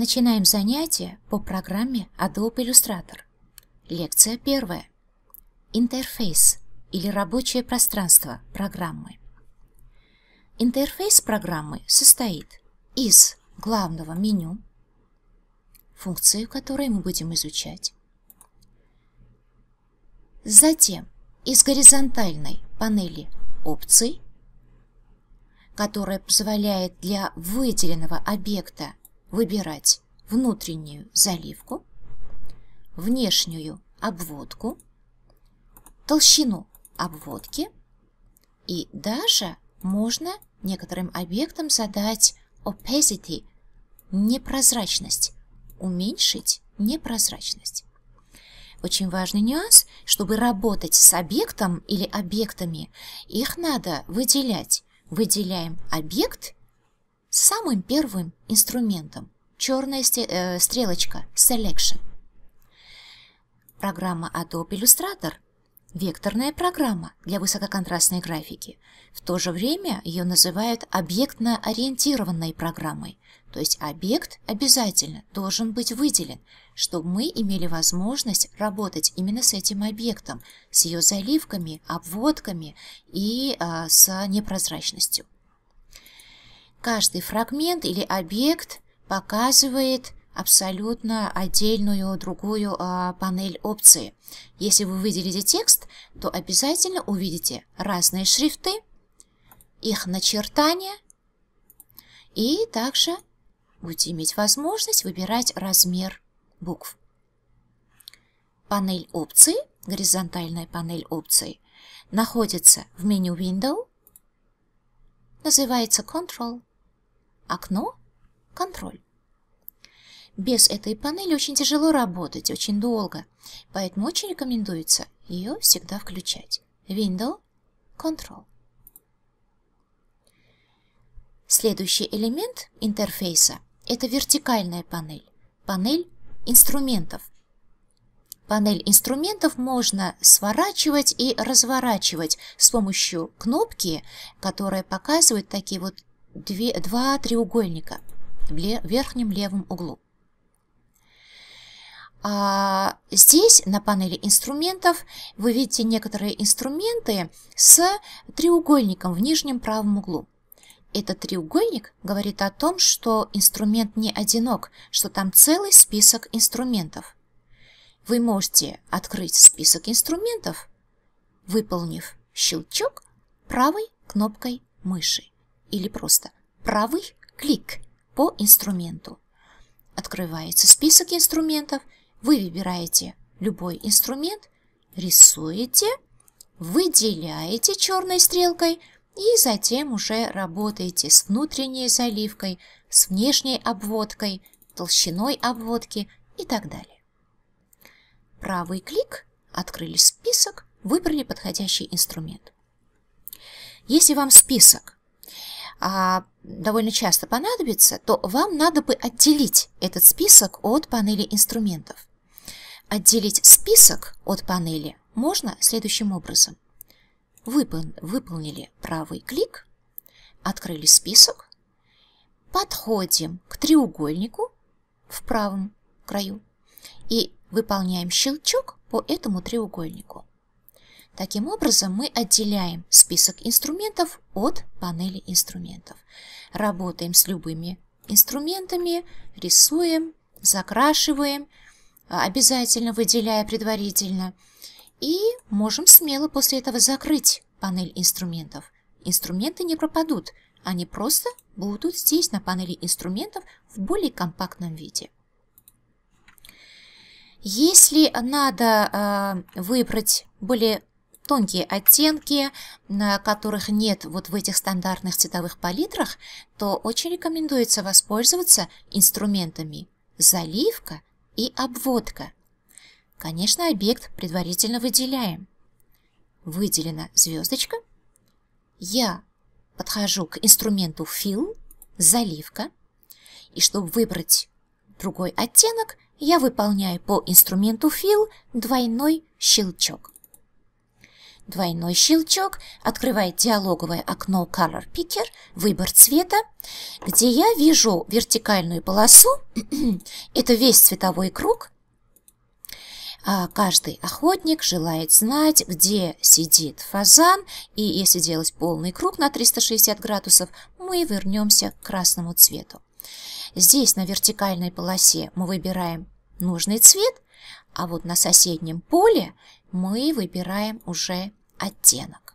Начинаем занятие по программе Adobe Illustrator. Лекция первая. Интерфейс или рабочее пространство программы. Интерфейс программы состоит из главного меню, функцию которой мы будем изучать, затем из горизонтальной панели опций, которая позволяет для выделенного объекта выбирать внутреннюю заливку, внешнюю обводку, толщину обводки и даже можно некоторым объектам задать opacity – непрозрачность, уменьшить непрозрачность. Очень важный нюанс, чтобы работать с объектом или объектами, их надо выделять. Выделяем объект Самым первым инструментом черная э, стрелочка Selection. Программа Adobe Illustrator – векторная программа для высококонтрастной графики. В то же время ее называют объектно-ориентированной программой, то есть объект обязательно должен быть выделен, чтобы мы имели возможность работать именно с этим объектом, с ее заливками, обводками и э, с непрозрачностью. Каждый фрагмент или объект показывает абсолютно отдельную другую а, панель опции. Если вы выделите текст, то обязательно увидите разные шрифты, их начертания и также будете иметь возможность выбирать размер букв. Панель опций, горизонтальная панель опций, находится в меню Window, называется Control. Окно – контроль. Без этой панели очень тяжело работать, очень долго, поэтому очень рекомендуется ее всегда включать. Window – Control. Следующий элемент интерфейса – это вертикальная панель, панель инструментов. Панель инструментов можно сворачивать и разворачивать с помощью кнопки, которая показывает такие вот две, два треугольника в верхнем левом углу. А здесь на панели инструментов вы видите некоторые инструменты с треугольником в нижнем правом углу. Этот треугольник говорит о том, что инструмент не одинок, что там целый список инструментов. Вы можете открыть список инструментов, выполнив щелчок правой кнопкой мыши или просто правый клик по инструменту. Открывается список инструментов, вы выбираете любой инструмент, рисуете, выделяете черной стрелкой и затем уже работаете с внутренней заливкой, с внешней обводкой, толщиной обводки и так далее. Правый клик, открыли список, выбрали подходящий инструмент. Если вам список а, довольно часто понадобится, то вам надо бы отделить этот список от панели инструментов. Отделить список от панели можно следующим образом. Выпол выполнили правый клик, открыли список, подходим к треугольнику в правом краю и выполняем щелчок по этому треугольнику. Таким образом, мы отделяем список инструментов от панели инструментов. Работаем с любыми инструментами, рисуем, закрашиваем, а, обязательно выделяя предварительно. И можем смело после этого закрыть панель инструментов. Инструменты не пропадут, они просто будут здесь на панели инструментов в более компактном виде. Если надо э, выбрать более тонкие оттенки, на которых нет вот в этих стандартных цветовых палитрах, то очень рекомендуется воспользоваться инструментами заливка и обводка. Конечно, объект предварительно выделяем. Выделена звездочка. Я подхожу к инструменту Fill, заливка. И чтобы выбрать другой оттенок, я выполняю по инструменту Fill двойной щелчок. Двойной щелчок открывает диалоговое окно Color Picker, выбор цвета, где я вижу вертикальную полосу, это весь цветовой круг, а, Каждый охотник желает знать, где сидит фазан, и если делать полный круг на 360 градусов, мы вернемся к красному цвету. Здесь на вертикальной полосе мы выбираем нужный цвет, а вот на соседнем поле мы выбираем уже оттенок.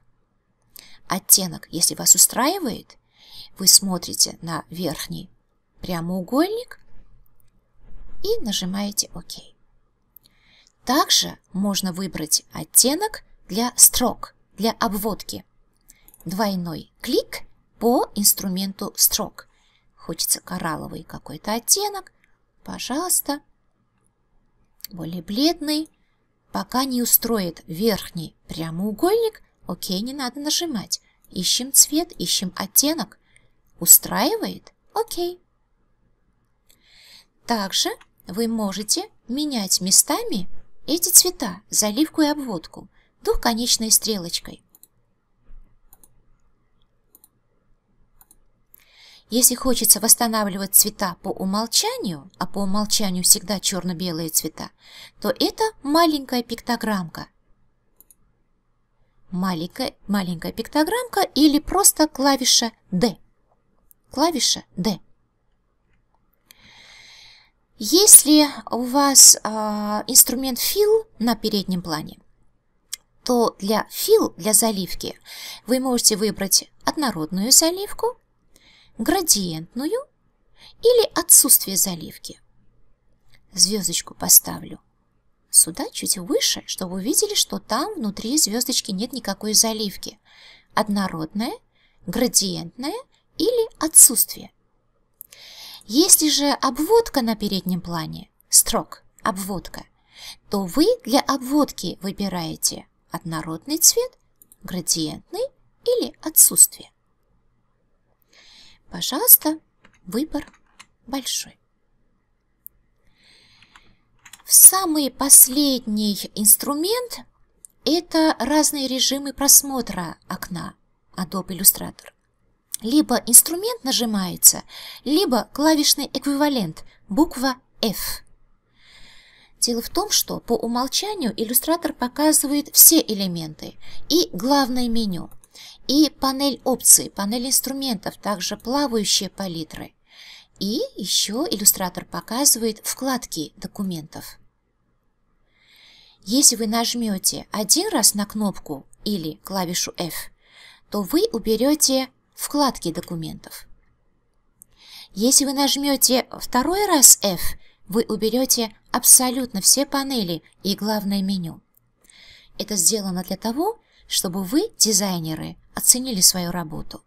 Оттенок, если вас устраивает, вы смотрите на верхний прямоугольник и нажимаете ОК. Также можно выбрать оттенок для строк, для обводки. Двойной клик по инструменту строк. Хочется коралловый какой-то оттенок. Пожалуйста. Более бледный. Пока не устроит верхний прямоугольник, окей, не надо нажимать. Ищем цвет, ищем оттенок. Устраивает? Окей. Также вы можете менять местами эти цвета, заливку и обводку, двухконечной стрелочкой. Если хочется восстанавливать цвета по умолчанию, а по умолчанию всегда черно-белые цвета, то это маленькая пиктограммка. Маленькая, маленькая пиктограммка или просто клавиша D. Клавиша D. Если у вас э, инструмент fill на переднем плане, то для fill, для заливки, вы можете выбрать однородную заливку градиентную или отсутствие заливки. Звездочку поставлю сюда чуть выше, чтобы увидели, что там внутри звездочки нет никакой заливки. однородная, градиентная или отсутствие. Если же обводка на переднем плане, строк, обводка, то вы для обводки выбираете однородный цвет, градиентный или отсутствие. Пожалуйста, выбор большой. Самый последний инструмент – это разные режимы просмотра окна Adobe Illustrator. Либо инструмент нажимается, либо клавишный эквивалент – буква F. Дело в том, что по умолчанию иллюстратор показывает все элементы и главное меню – и панель опций, панель инструментов, также плавающие палитры. И еще иллюстратор показывает вкладки документов. Если вы нажмете один раз на кнопку или клавишу F, то вы уберете вкладки документов. Если вы нажмете второй раз F, вы уберете абсолютно все панели и главное меню. Это сделано для того, чтобы вы, дизайнеры, оценили свою работу.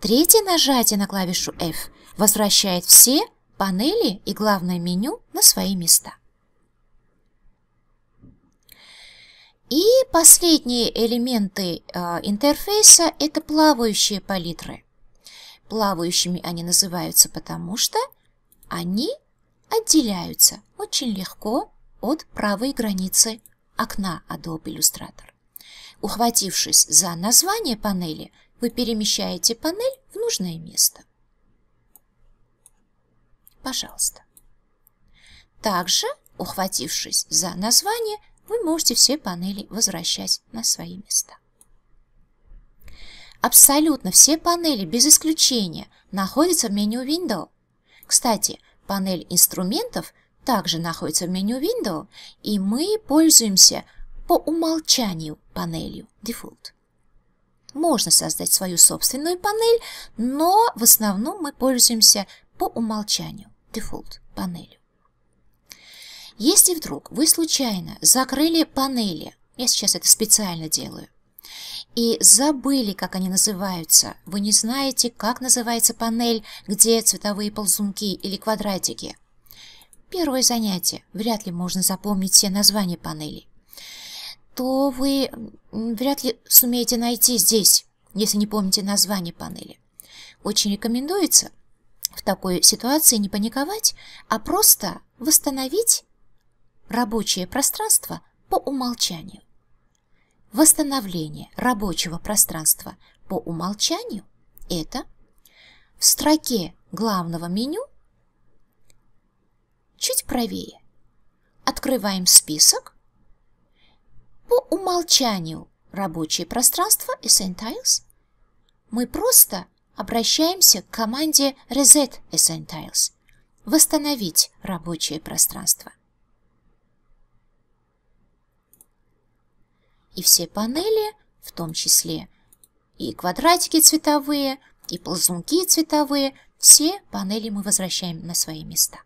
Третье нажатие на клавишу F возвращает все панели и главное меню на свои места. И последние элементы э, интерфейса – это плавающие палитры. Плавающими они называются потому, что они отделяются очень легко от правой границы окна Adobe Illustrator. Ухватившись за название панели, вы перемещаете панель в нужное место. Пожалуйста. Также, ухватившись за название, вы можете все панели возвращать на свои места. Абсолютно все панели, без исключения, находятся в меню Window. Кстати, панель инструментов также находится в меню Window, и мы пользуемся по умолчанию панелью Default. Можно создать свою собственную панель, но в основном мы пользуемся по умолчанию Default панелью. Если вдруг вы случайно закрыли панели, я сейчас это специально делаю, и забыли, как они называются, вы не знаете, как называется панель, где цветовые ползунки или квадратики. Первое занятие, вряд ли можно запомнить все названия панелей что вы вряд ли сумеете найти здесь, если не помните название панели. Очень рекомендуется в такой ситуации не паниковать, а просто восстановить рабочее пространство по умолчанию. Восстановление рабочего пространства по умолчанию – это в строке главного меню чуть правее. Открываем список по умолчанию рабочее пространство Essentials, мы просто обращаемся к команде Reset Essentials – восстановить рабочее пространство. И все панели, в том числе и квадратики цветовые, и ползунки цветовые, все панели мы возвращаем на свои места.